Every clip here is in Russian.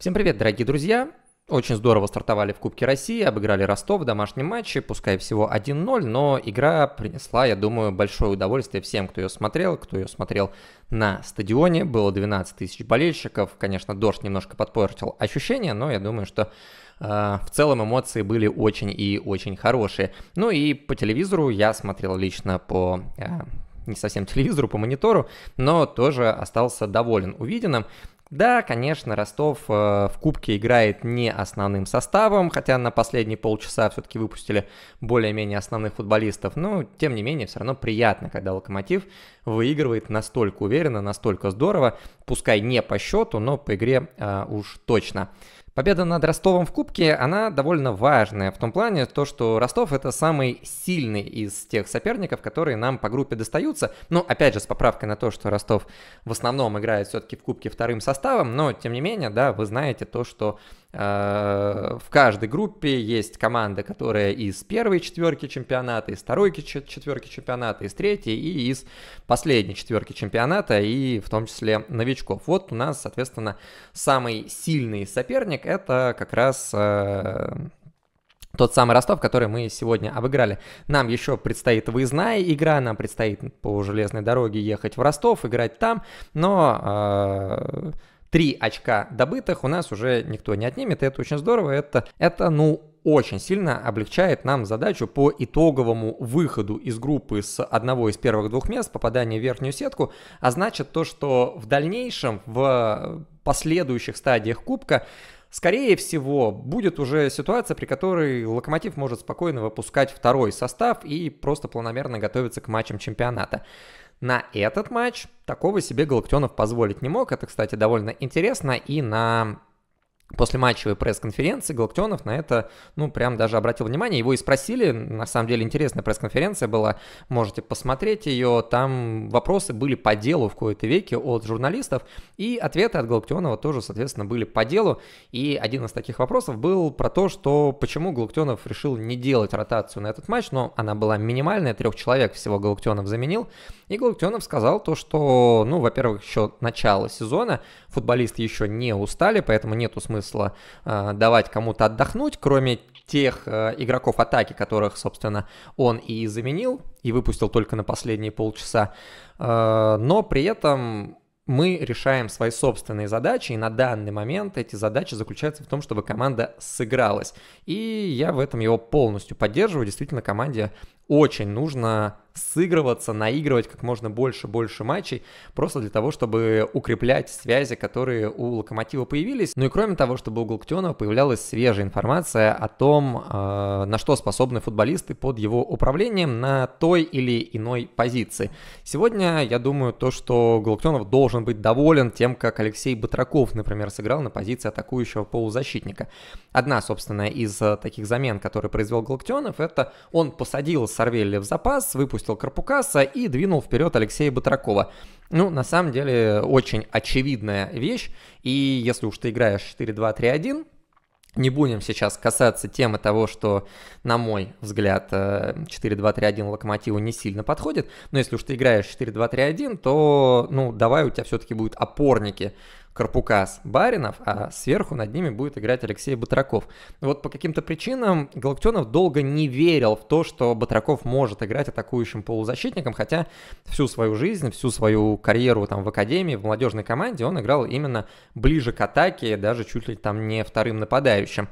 Всем привет, дорогие друзья! Очень здорово стартовали в Кубке России, обыграли Ростов в домашнем матче, пускай всего 1-0, но игра принесла, я думаю, большое удовольствие всем, кто ее смотрел, кто ее смотрел на стадионе. Было 12 тысяч болельщиков, конечно, дождь немножко подпортил ощущения, но я думаю, что э, в целом эмоции были очень и очень хорошие. Ну и по телевизору я смотрел лично по э, не совсем телевизору, по монитору, но тоже остался доволен увиденным. Да, конечно, Ростов э, в Кубке играет не основным составом, хотя на последние полчаса все-таки выпустили более-менее основных футболистов, но тем не менее все равно приятно, когда Локомотив выигрывает настолько уверенно, настолько здорово, пускай не по счету, но по игре э, уж точно. Победа над Ростовом в Кубке, она довольно важная в том плане, то, что Ростов это самый сильный из тех соперников, которые нам по группе достаются. Ну, опять же, с поправкой на то, что Ростов в основном играет все-таки в Кубке вторым составом, но, тем не менее, да, вы знаете то, что Э, в каждой группе есть команда, которая из первой четверки чемпионата, из второй четверки чемпионата, из третьей и из последней четверки чемпионата, и в том числе новичков. Вот у нас, соответственно, самый сильный соперник это как раз э, тот самый Ростов, который мы сегодня обыграли. Нам еще предстоит выездная игра, нам предстоит по железной дороге ехать в Ростов, играть там, но э, три очка добытых у нас уже никто не отнимет, и это очень здорово, это, это ну, очень сильно облегчает нам задачу по итоговому выходу из группы с одного из первых двух мест, попадание в верхнюю сетку, а значит то, что в дальнейшем, в последующих стадиях Кубка, Скорее всего, будет уже ситуация, при которой Локомотив может спокойно выпускать второй состав и просто планомерно готовиться к матчам чемпионата. На этот матч такого себе Галактионов позволить не мог. Это, кстати, довольно интересно и на после матчевой пресс-конференции Галактионов на это, ну, прям даже обратил внимание. Его и спросили, на самом деле интересная пресс-конференция была, можете посмотреть ее, там вопросы были по делу в кои-то веке от журналистов, и ответы от Галактионова тоже, соответственно, были по делу. И один из таких вопросов был про то, что почему Галактионов решил не делать ротацию на этот матч, но она была минимальная, трех человек всего Галактионов заменил. И Галактионов сказал то, что, ну, во-первых, еще начало сезона, футболисты еще не устали, поэтому нету смысла смысла э, давать кому-то отдохнуть, кроме тех э, игроков атаки, которых, собственно, он и заменил, и выпустил только на последние полчаса. Э, но при этом мы решаем свои собственные задачи, и на данный момент эти задачи заключаются в том, чтобы команда сыгралась. И я в этом его полностью поддерживаю. Действительно, команде очень нужно сыгрываться, наигрывать как можно больше-больше матчей, просто для того, чтобы укреплять связи, которые у Локомотива появились. Ну и кроме того, чтобы у Голктенова появлялась свежая информация о том, э, на что способны футболисты под его управлением на той или иной позиции. Сегодня, я думаю, то, что Голктенов должен быть доволен тем, как Алексей Батраков, например, сыграл на позиции атакующего полузащитника. Одна, собственно, из э, таких замен, которые произвел Голктенов, это он посадил Сарвелли в запас, выпустил Карпукаса и двинул вперед Алексея Батракова. Ну, на самом деле, очень очевидная вещь. И если уж ты играешь 4-2-3-1, не будем сейчас касаться темы того, что, на мой взгляд, 4-2-3-1 э, Локомотиву не сильно подходит, но если уж ты играешь 4-2-3-1, то, ну, давай у тебя все-таки будут опорники Карпукас Баринов, а сверху над ними будет играть Алексей Батраков. Вот по каким-то причинам Галактионов долго не верил в то, что Батраков может играть атакующим полузащитником, хотя всю свою жизнь, всю свою карьеру там в академии, в молодежной команде он играл именно ближе к атаке, даже чуть ли там не вторым нападающим.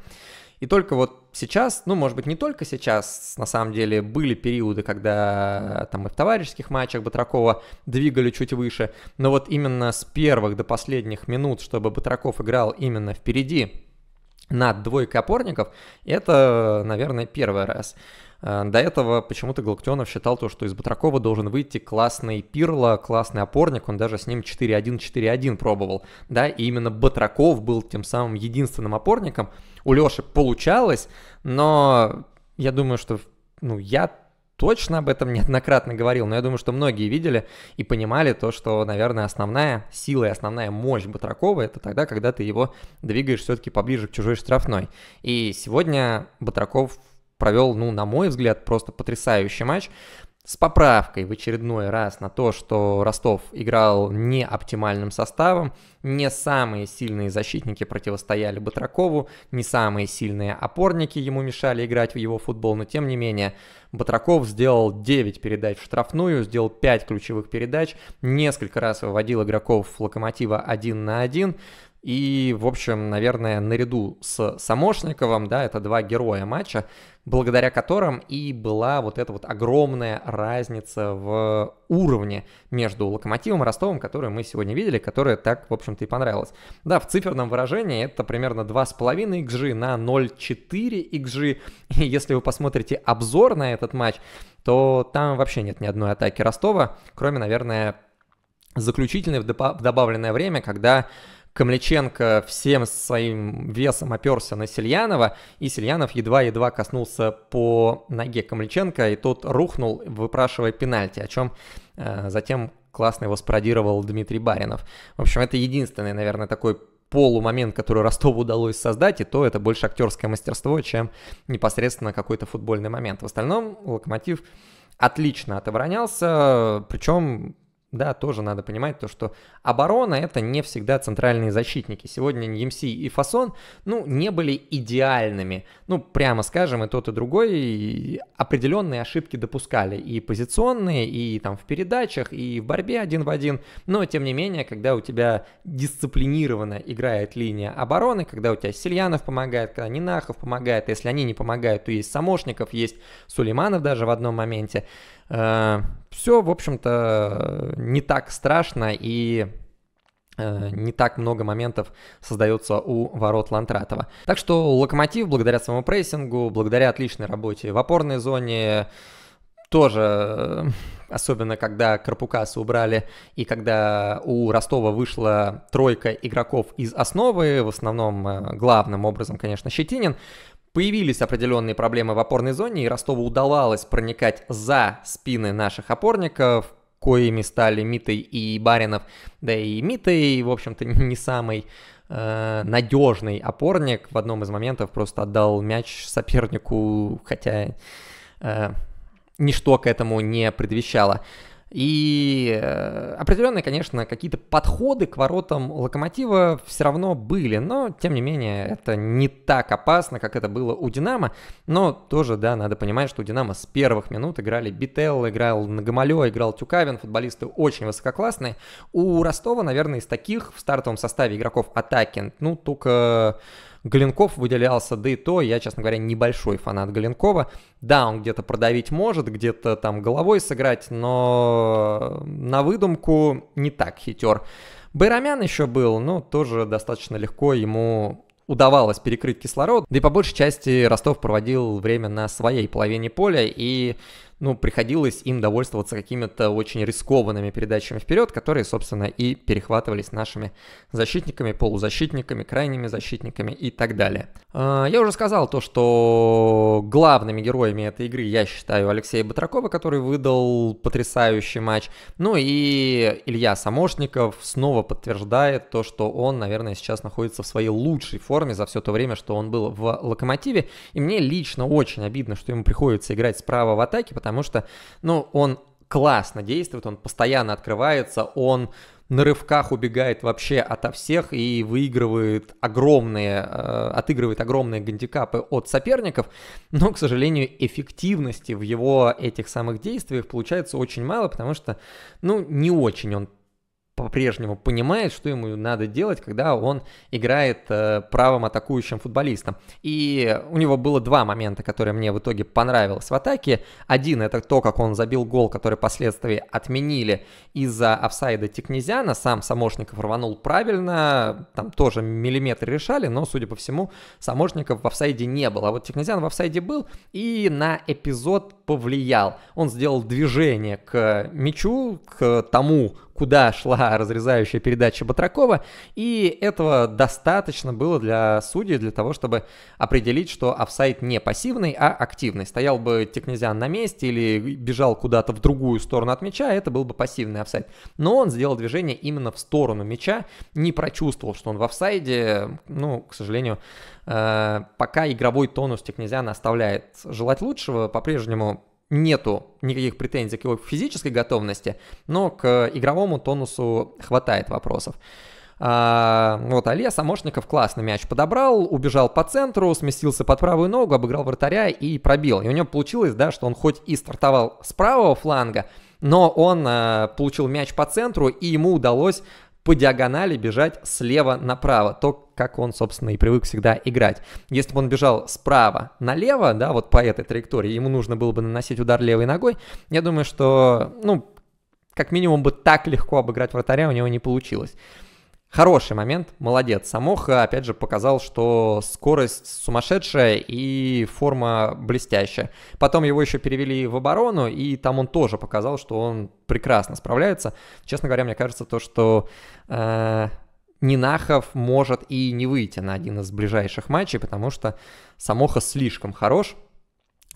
И только вот сейчас, ну, может быть, не только сейчас, на самом деле, были периоды, когда там и в товарищеских матчах Батракова двигали чуть выше, но вот именно с первых до последних минут, чтобы Батраков играл именно впереди над двойкой опорников, это, наверное, первый раз. Э, до этого почему-то Галактионов считал то, что из Батракова должен выйти классный Пирло, классный опорник, он даже с ним 4-1-4-1 пробовал, да, и именно Батраков был тем самым единственным опорником. У Леши получалось, но я думаю, что, ну, я точно об этом неоднократно говорил, но я думаю, что многие видели и понимали то, что, наверное, основная сила и основная мощь Батракова это тогда, когда ты его двигаешь все-таки поближе к чужой штрафной. И сегодня Батраков провел, ну, на мой взгляд, просто потрясающий матч с поправкой в очередной раз на то, что Ростов играл не оптимальным составом, не самые сильные защитники противостояли Батракову, не самые сильные опорники ему мешали играть в его футбол, но тем не менее Батраков сделал 9 передач в штрафную, сделал 5 ключевых передач, несколько раз выводил игроков Локомотива один на один, и, в общем, наверное, наряду с Самошниковым, да, это два героя матча, благодаря которым и была вот эта вот огромная разница в уровне между Локомотивом и Ростовом, которую мы сегодня видели, которая так, в общем-то, и понравилась. Да, в циферном выражении это примерно 2,5 XG на 0,4 XG. И если вы посмотрите обзор на этот матч, то там вообще нет ни одной атаки Ростова, кроме, наверное, заключительной в добавленное время, когда Камличенко всем своим весом оперся на Сильянова, и Сильянов едва-едва коснулся по ноге Камличенко, и тот рухнул, выпрашивая пенальти, о чем э, затем классно его спародировал Дмитрий Баринов. В общем, это единственный, наверное, такой полумомент, который Ростову удалось создать, и то это больше актерское мастерство, чем непосредственно какой-то футбольный момент. В остальном Локомотив отлично отоборонялся, причем да, тоже надо понимать то, что оборона — это не всегда центральные защитники. Сегодня ЕМС эм и Фасон, ну, не были идеальными. Ну, прямо скажем, и тот, и другой и определенные ошибки допускали. И позиционные, и там в передачах, и в борьбе один в один. Но, тем не менее, когда у тебя дисциплинированно играет линия обороны, когда у тебя Сильянов помогает, когда Нинахов помогает, если они не помогают, то есть Самошников, есть Сулейманов даже в одном моменте — Э, Все, в общем-то, не так страшно и э, не так много моментов создается у ворот Лантратова. Так что Локомотив, благодаря своему прессингу, благодаря отличной работе в опорной зоне, тоже, э, особенно когда Карпукаса убрали и когда у Ростова вышла тройка игроков из основы, в основном главным образом, конечно, Щетинин, Появились определенные проблемы в опорной зоне, и Ростову удавалось проникать за спины наших опорников, коими стали Митой и Баринов. Да и Митой, в общем-то, не самый э, надежный опорник. В одном из моментов просто отдал мяч сопернику, хотя э, ничто к этому не предвещало. И э, определенные, конечно, какие-то подходы к воротам Локомотива все равно были, но, тем не менее, это не так опасно, как это было у Динамо. Но тоже, да, надо понимать, что у Динамо с первых минут играли Бител, играл Нагамалё, играл Тюкавин, футболисты очень высококлассные. У Ростова, наверное, из таких в стартовом составе игроков атаки, ну, только Галенков выделялся, да и то, я, честно говоря, небольшой фанат Галенкова. Да, он где-то продавить может, где-то там головой сыграть, но э, на выдумку не так хитер. Байрамян еще был, но тоже достаточно легко ему удавалось перекрыть кислород. Да и по большей части Ростов проводил время на своей половине поля, и ну, приходилось им довольствоваться какими-то очень рискованными передачами вперед, которые, собственно, и перехватывались нашими защитниками, полузащитниками, крайними защитниками и так далее. А, я уже сказал то, что главными героями этой игры я считаю Алексея Батракова, который выдал потрясающий матч. Ну и Илья Самошников снова подтверждает то, что он, наверное, сейчас находится в своей лучшей форме за все то время, что он был в Локомотиве. И мне лично очень обидно, что ему приходится играть справа в атаке, потому потому что, ну, он классно действует, он постоянно открывается, он на рывках убегает вообще ото всех и выигрывает огромные, э, отыгрывает огромные гандикапы от соперников, но, к сожалению, эффективности в его этих самых действиях получается очень мало, потому что, ну, не очень он по-прежнему понимает, что ему надо делать, когда он играет э, правым атакующим футболистом. И у него было два момента, которые мне в итоге понравились в атаке. Один это то, как он забил гол, который впоследствии отменили из-за офсайда Тикнезяна. Сам Самошников рванул правильно, там тоже миллиметры решали, но, судя по всему, Самошников в офсайде не был. А вот Тикнезян в офсайде был и на эпизод повлиял. Он сделал движение к мячу, к тому куда шла разрезающая передача Батракова, и этого достаточно было для судьи для того, чтобы определить, что офсайт не пассивный, а активный. Стоял бы Текнезиан на месте или бежал куда-то в другую сторону от мяча, это был бы пассивный офсайт. Но он сделал движение именно в сторону мяча, не прочувствовал, что он в офсайде, ну, к сожалению, э, пока игровой тонус Текнезиана оставляет желать лучшего, по-прежнему нету никаких претензий к его физической готовности, но к игровому тонусу хватает вопросов. А, вот Алия Самошников классно мяч подобрал, убежал по центру, сместился под правую ногу, обыграл вратаря и пробил. И у него получилось, да, что он хоть и стартовал с правого фланга, но он э, получил мяч по центру, и ему удалось по диагонали бежать слева направо, то, как он, собственно, и привык всегда играть. Если бы он бежал справа налево, да, вот по этой траектории, ему нужно было бы наносить удар левой ногой, я думаю, что, ну, как минимум бы так легко обыграть вратаря у него не получилось. Хороший момент, молодец. Самоха, опять же, показал, что скорость сумасшедшая и форма блестящая. Потом его еще перевели в оборону, и там он тоже показал, что он прекрасно справляется. Честно говоря, мне кажется, то, что э, Нинахов может и не выйти на один из ближайших матчей, потому что Самоха слишком хорош,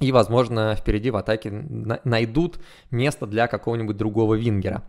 и, возможно, впереди в атаке найдут место для какого-нибудь другого вингера.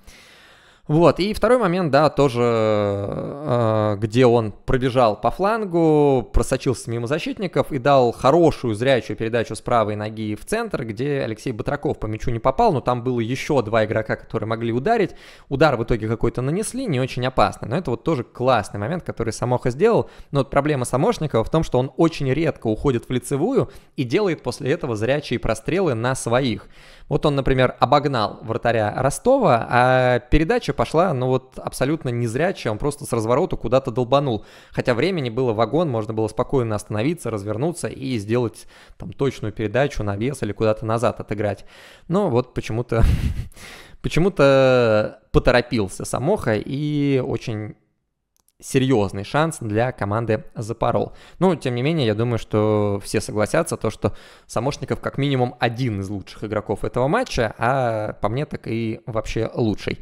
Вот, и второй момент, да, тоже, э, где он пробежал по флангу, просочился мимо защитников и дал хорошую зрячую передачу с правой ноги в центр, где Алексей Батраков по мячу не попал, но там было еще два игрока, которые могли ударить. Удар в итоге какой-то нанесли, не очень опасный, но это вот тоже классный момент, который Самоха сделал. Но вот проблема Самошникова в том, что он очень редко уходит в лицевую и делает после этого зрячие прострелы на своих. Вот он, например, обогнал вратаря Ростова, а передача передача пошла, но вот абсолютно не зря, чем он просто с разворота куда-то долбанул. Хотя времени было вагон, можно было спокойно остановиться, развернуться и сделать там точную передачу на вес или куда-то назад отыграть. Но вот почему-то почему-то поторопился Самоха и очень серьезный шанс для команды Запорол. Но, тем не менее, я думаю, что все согласятся, то, что Самошников как минимум один из лучших игроков этого матча, а по мне так и вообще лучший.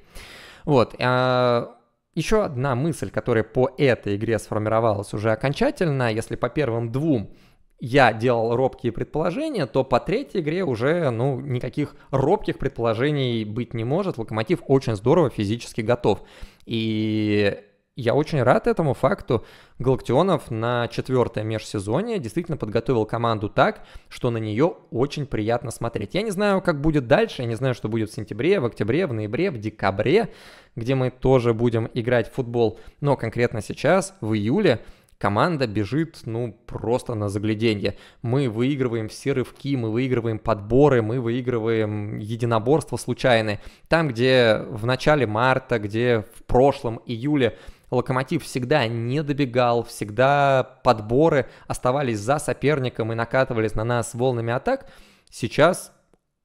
Вот. А, еще одна мысль, которая по этой игре сформировалась уже окончательно, если по первым двум я делал робкие предположения, то по третьей игре уже, ну, никаких робких предположений быть не может. Локомотив очень здорово физически готов. И я очень рад этому факту. Галактионов на четвертое межсезонье действительно подготовил команду так, что на нее очень приятно смотреть. Я не знаю, как будет дальше, я не знаю, что будет в сентябре, в октябре, в ноябре, в декабре, где мы тоже будем играть в футбол, но конкретно сейчас, в июле, команда бежит, ну, просто на загляденье. Мы выигрываем все рывки, мы выигрываем подборы, мы выигрываем единоборства случайные. Там, где в начале марта, где в прошлом июле Локомотив всегда не добегал, всегда подборы оставались за соперником и накатывались на нас волнами атак. Сейчас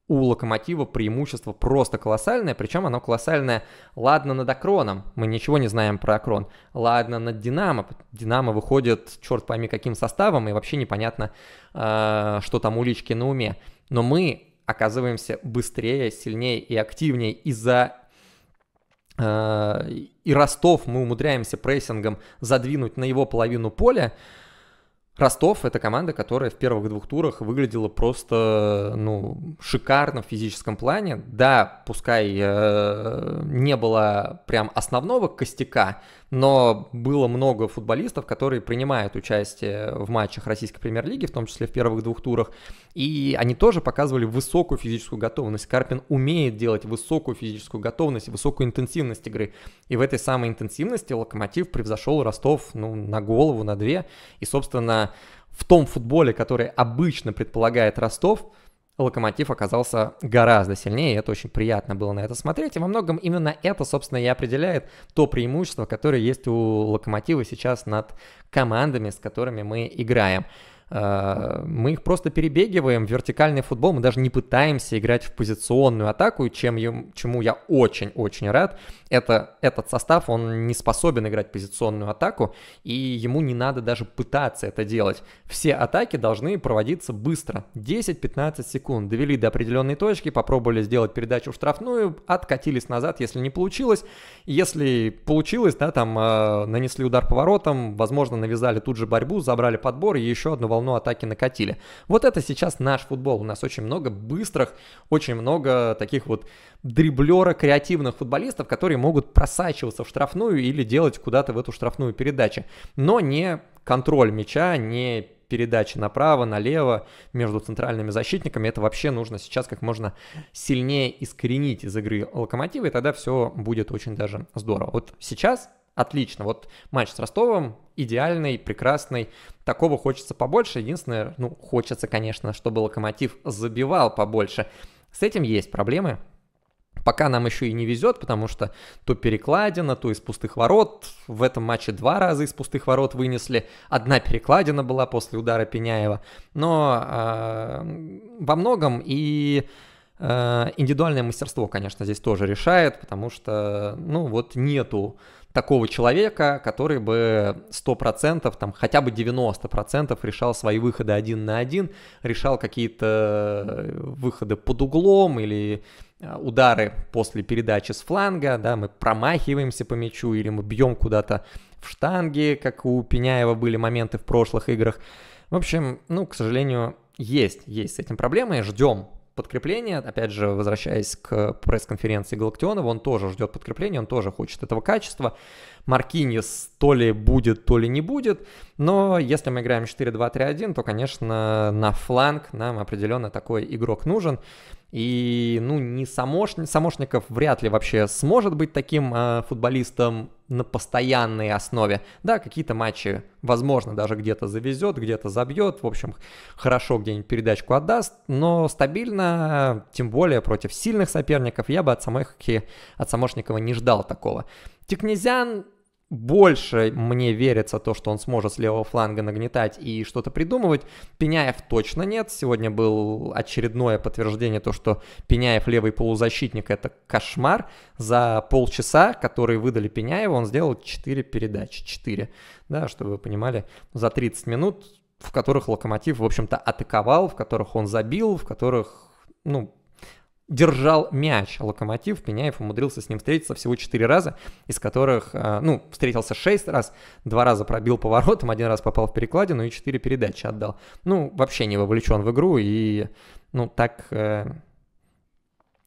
у Локомотива преимущество просто колоссальное, причем оно колоссальное, ладно, над Акроном, мы ничего не знаем про Акрон, ладно, над Динамо, Динамо выходит, черт пойми, каким составом, и вообще непонятно, э, что там у Лички на уме, но мы оказываемся быстрее, сильнее и активнее из-за Э, и Ростов мы умудряемся прессингом задвинуть на его половину поля, Ростов — это команда, которая в первых двух турах выглядела просто, ну, шикарно в физическом плане. Да, пускай э, не было прям основного костяка, но было много футболистов, которые принимают участие в матчах российской премьер-лиги, в том числе в первых двух турах, и они тоже показывали высокую физическую готовность. Карпин умеет делать высокую физическую готовность, высокую интенсивность игры, и в этой самой интенсивности Локомотив превзошел Ростов ну, на голову, на две, и, собственно, в том футболе, который обычно предполагает Ростов, Локомотив оказался гораздо сильнее, и это очень приятно было на это смотреть. И во многом именно это, собственно, и определяет то преимущество, которое есть у Локомотива сейчас над командами, с которыми мы играем. Э, мы их просто перебегиваем в вертикальный футбол, мы даже не пытаемся играть в позиционную атаку, чем, чему я очень-очень рад. Это, этот состав, он не способен играть позиционную атаку, и ему не надо даже пытаться это делать. Все атаки должны проводиться быстро, 10-15 секунд. Довели до определенной точки, попробовали сделать передачу в штрафную, откатились назад, если не получилось. Если получилось, да, там э, нанесли удар поворотом, возможно, навязали тут же борьбу, забрали подбор и еще одну волну атаки накатили. Вот это сейчас наш футбол. У нас очень много быстрых, очень много таких вот дриблера креативных футболистов, которые могут просачиваться в штрафную или делать куда-то в эту штрафную передачу. Но не контроль мяча, не передачи направо, налево, между центральными защитниками. Это вообще нужно сейчас как можно сильнее искоренить из игры Локомотива, и тогда все будет очень даже здорово. Вот сейчас отлично. Вот матч с Ростовом идеальный, прекрасный. Такого хочется побольше. Единственное, ну, хочется, конечно, чтобы Локомотив забивал побольше. С этим есть проблемы. Пока нам еще и не везет, потому что то перекладина, то из пустых ворот. В этом матче два раза из пустых ворот вынесли. Одна перекладина была после удара Пеняева. Но э, во многом и э, индивидуальное мастерство, конечно, здесь тоже решает, потому что, ну, вот нету такого человека, который бы 100%, там хотя бы 90% решал свои выходы один на один, решал какие-то э, выходы под углом или э, удары после передачи с фланга, да, мы промахиваемся по мячу или мы бьем куда-то в штанги, как у Пеняева были моменты в прошлых играх. В общем, ну, к сожалению, есть, есть с этим проблемы, ждем подкрепление. Опять же, возвращаясь к пресс-конференции Галактионова, он тоже ждет подкрепления, он тоже хочет этого качества. Маркинис то ли будет, то ли не будет. Но если мы играем 4-2-3-1, то, конечно, на фланг нам определенно такой игрок нужен. И, ну, не Самош... Самошников вряд ли вообще сможет быть таким э, футболистом на постоянной основе. Да, какие-то матчи, возможно, даже где-то завезет, где-то забьет, в общем, хорошо где-нибудь передачку отдаст, но стабильно, тем более против сильных соперников, я бы от, самой, от Самошникова не ждал такого. Тикнезян больше мне верится то, что он сможет с левого фланга нагнетать и что-то придумывать. Пеняев точно нет. Сегодня был очередное подтверждение то, что Пеняев левый полузащитник это кошмар. За полчаса, которые выдали Пеняеву, он сделал 4 передачи. 4, да, чтобы вы понимали, за 30 минут, в которых Локомотив, в общем-то, атаковал, в которых он забил, в которых, ну, держал мяч Локомотив. Пеняев умудрился с ним встретиться всего 4 раза, из которых, э, ну, встретился 6 раз, 2 раза пробил поворотом, один раз попал в перекладину и 4 передачи отдал. Ну, вообще не вовлечен в игру и, ну, так... Э,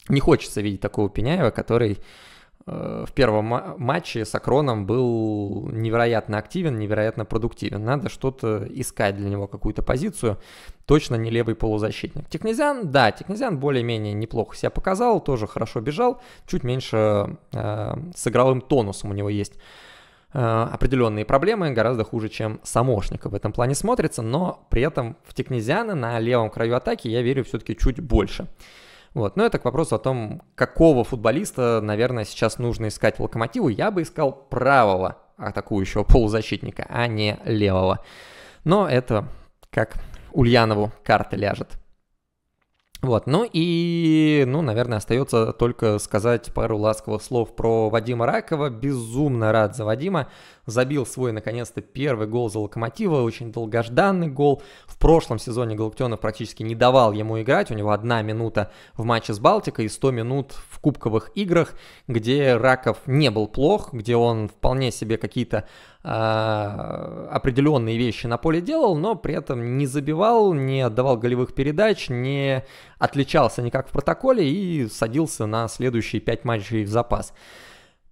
не хочется видеть такого Пеняева, который Э, в первом матче с Акроном был невероятно активен, невероятно продуктивен. Надо что-то искать для него, какую-то позицию. Точно не левый полузащитник. Технезиан, да, Технезиан более-менее неплохо себя показал, тоже хорошо бежал. Чуть меньше э, с игровым тонусом у него есть э, определенные проблемы гораздо хуже, чем Самошника в этом плане смотрится, но при этом в Технезиана на левом краю атаки я верю все-таки чуть больше. Вот. Но это к вопросу о том, какого футболиста, наверное, сейчас нужно искать в Локомотиву. Я бы искал правого атакующего полузащитника, а не левого. Но это как Ульянову карта ляжет. Вот, ну и, ну, наверное, остается только сказать пару ласковых слов про Вадима Ракова. Безумно рад за Вадима забил свой, наконец-то, первый гол за Локомотива, очень долгожданный гол. В прошлом сезоне Галактионов практически не давал ему играть, у него одна минута в матче с Балтикой и 100 минут в кубковых играх, где Раков не был плох, где он вполне себе какие-то а, определенные вещи на поле делал, но при этом не забивал, не отдавал голевых передач, не отличался никак в протоколе и садился на следующие пять матчей в запас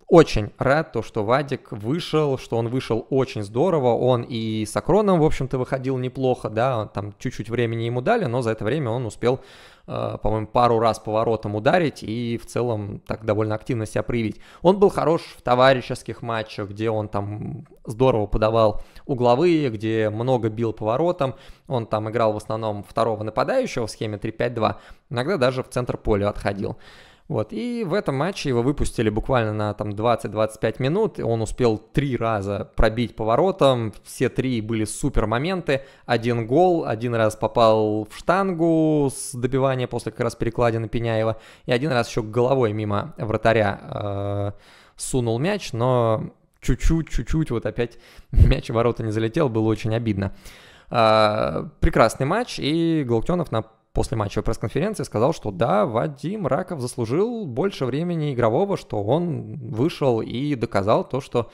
очень рад, то, что Вадик вышел, что он вышел очень здорово. Он и с Акроном, в общем-то, выходил неплохо, да, там чуть-чуть времени ему дали, но за это время он успел, э, по-моему, пару раз поворотом ударить и в целом так довольно активно себя проявить. Он был хорош в товарищеских матчах, где он там здорово подавал угловые, где много бил поворотом. Он там играл в основном второго нападающего в схеме 3-5-2, иногда даже в центр поля отходил. mm вот, и в этом матче его выпустили буквально на там 20-25 минут, он успел три раза пробить поворотом, все три были супер моменты, один гол, один раз попал в штангу с добивания после как раз перекладины Пеняева, и один раз еще головой мимо вратаря э, сунул мяч, но чуть-чуть, чуть-чуть вот опять мяч в ворота не залетел, было очень обидно. Э, прекрасный матч, и Галактионов на после матча пресс-конференции сказал, что да, Вадим Раков заслужил больше времени игрового, что он вышел и доказал то, что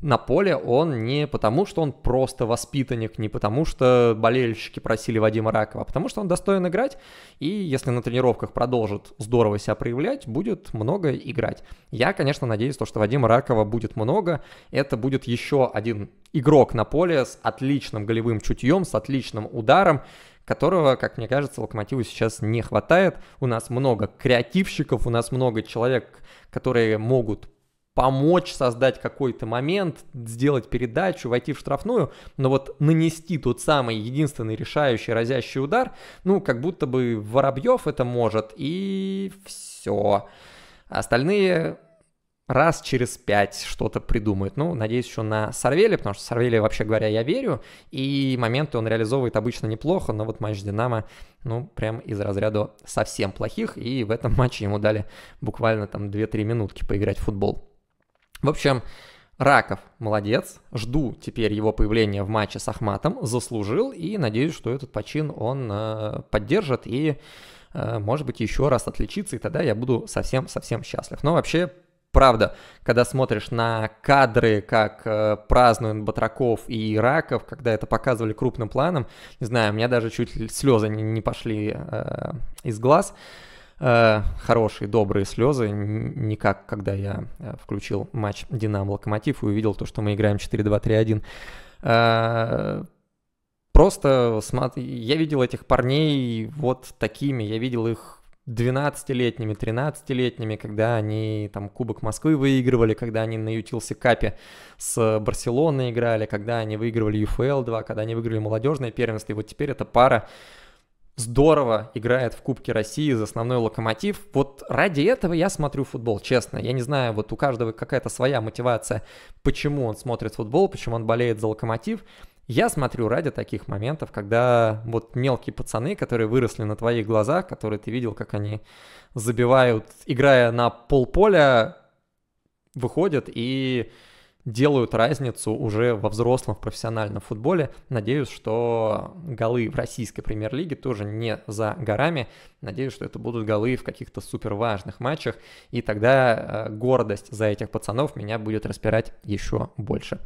на поле он не потому, что он просто воспитанник, не потому, что болельщики просили Вадима Ракова, а потому что он достоин играть, и если на тренировках продолжит здорово себя проявлять, будет много играть. Я, конечно, надеюсь, то, что Вадима Ракова будет много, это будет еще один игрок на поле с отличным голевым чутьем, с отличным ударом, которого, как мне кажется, Локомотиву сейчас не хватает. У нас много креативщиков, у нас много человек, которые могут помочь создать какой-то момент, сделать передачу, войти в штрафную, но вот нанести тот самый единственный решающий разящий удар, ну, как будто бы Воробьев это может, и все. Остальные раз через пять что-то придумает. Ну, надеюсь, еще на Сарвели, потому что Сарвели, вообще говоря, я верю, и моменты он реализовывает обычно неплохо, но вот матч Динамо, ну, прям из разряда совсем плохих, и в этом матче ему дали буквально там 2-3 минутки поиграть в футбол. В общем, Раков молодец, жду теперь его появления в матче с Ахматом, заслужил, и надеюсь, что этот почин он э, поддержит и э, может быть, еще раз отличиться, и тогда я буду совсем-совсем счастлив. Но вообще правда, когда смотришь на кадры, как э, празднуют Батраков и Ираков, когда это показывали крупным планом, не знаю, у меня даже чуть слезы не, не пошли э, из глаз. Э, хорошие, добрые слезы, не как когда я э, включил матч «Динамо-Локомотив» и увидел то, что мы играем 4-2-3-1. Э, просто смотри, я видел этих парней вот такими, я видел их 12-летними, 13-летними, когда они там Кубок Москвы выигрывали, когда они на Ютилсе Капе с Барселоной играли, когда они выигрывали UFL 2, когда они выиграли молодежное первенство. И вот теперь эта пара здорово играет в Кубке России за основной локомотив. Вот ради этого я смотрю футбол, честно. Я не знаю, вот у каждого какая-то своя мотивация, почему он смотрит футбол, почему он болеет за локомотив. Я смотрю ради таких моментов, когда вот мелкие пацаны, которые выросли на твоих глазах, которые ты видел, как они забивают, играя на полполя, выходят и делают разницу уже во взрослом, в профессиональном футболе. Надеюсь, что голы в российской премьер-лиге тоже не за горами. Надеюсь, что это будут голы в каких-то супер важных матчах. И тогда э, гордость за этих пацанов меня будет распирать еще больше.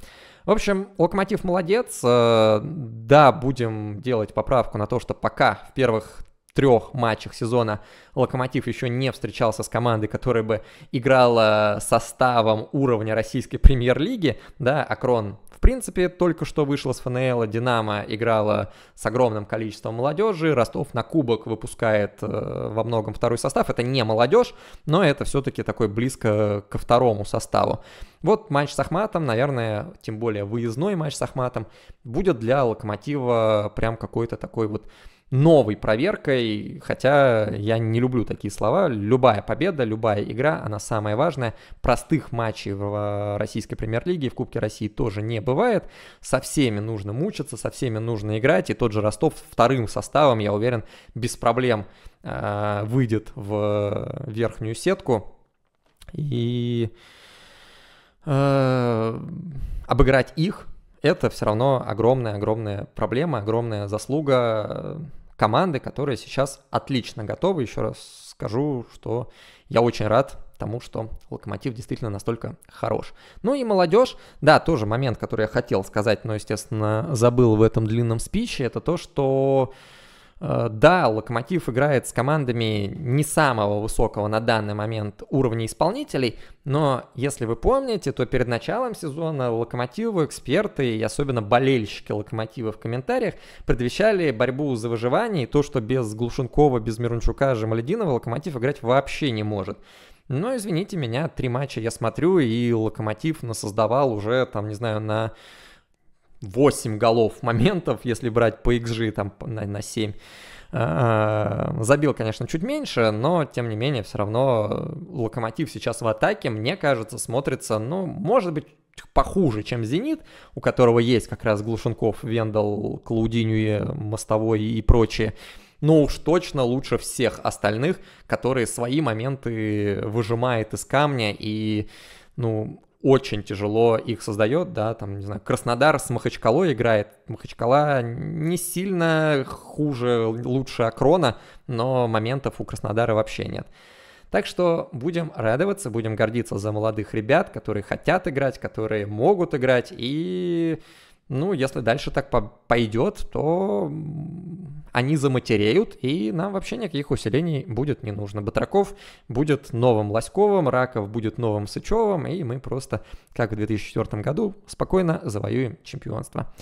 В общем, Локомотив молодец. Э, да, будем делать поправку на то, что пока в первых трех матчах сезона Локомотив еще не встречался с командой, которая бы играла составом уровня российской премьер-лиги, да, Акрон в принципе только что вышла с ФНЛ, Динамо играла с огромным количеством молодежи, Ростов на кубок выпускает э, во многом второй состав, это не молодежь, но это все-таки такой близко ко второму составу. Вот матч с Ахматом, наверное, тем более выездной матч с Ахматом, будет для Локомотива прям какой-то такой вот новой проверкой, хотя я не люблю такие слова. Любая победа, любая игра, она самая важная. Простых матчей в э, российской премьер-лиге в Кубке России тоже не бывает. Со всеми нужно мучиться, со всеми нужно играть. И тот же Ростов вторым составом, я уверен, без проблем э, выйдет в э, верхнюю сетку. И Э, обыграть их это все равно огромная-огромная проблема, огромная заслуга э, команды, которая сейчас отлично готова. Еще раз скажу, что я очень рад тому, что Локомотив действительно настолько хорош. Ну и молодежь, да, тоже момент, который я хотел сказать, но, естественно, забыл в этом длинном спиче, это то, что Э, да, Локомотив играет с командами не самого высокого на данный момент уровня исполнителей, но если вы помните, то перед началом сезона Локомотивы, эксперты и особенно болельщики Локомотива в комментариях предвещали борьбу за выживание и то, что без Глушенкова, без Мирончука, Жемалединова Локомотив играть вообще не может. Но, извините меня, три матча я смотрю, и Локомотив насоздавал уже, там, не знаю, на 8 голов моментов, если брать по XG там на, на 7. А, а, забил, конечно, чуть меньше, но, тем не менее, все равно э, Локомотив сейчас в атаке, мне кажется, смотрится, ну, может быть, похуже, чем «Зенит», у которого есть как раз Глушенков, Вендал, Клаудинью, Мостовой и прочие, но уж точно лучше всех остальных, которые свои моменты выжимает из камня и, ну, очень тяжело их создает, да, там, не знаю, Краснодар с Махачкалой играет, Махачкала не сильно хуже, лучше Акрона, но моментов у Краснодара вообще нет. Так что будем радоваться, будем гордиться за молодых ребят, которые хотят играть, которые могут играть и ну, если дальше так по пойдет, то они заматереют, и нам вообще никаких усилений будет не нужно. Батраков будет новым Лоськовым, Раков будет новым Сычевым, и мы просто, как в 2004 году, спокойно завоюем чемпионство.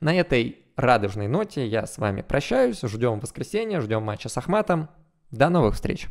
На этой радужной ноте я с вами прощаюсь, ждем воскресенья, ждем матча с Ахматом. До новых встреч!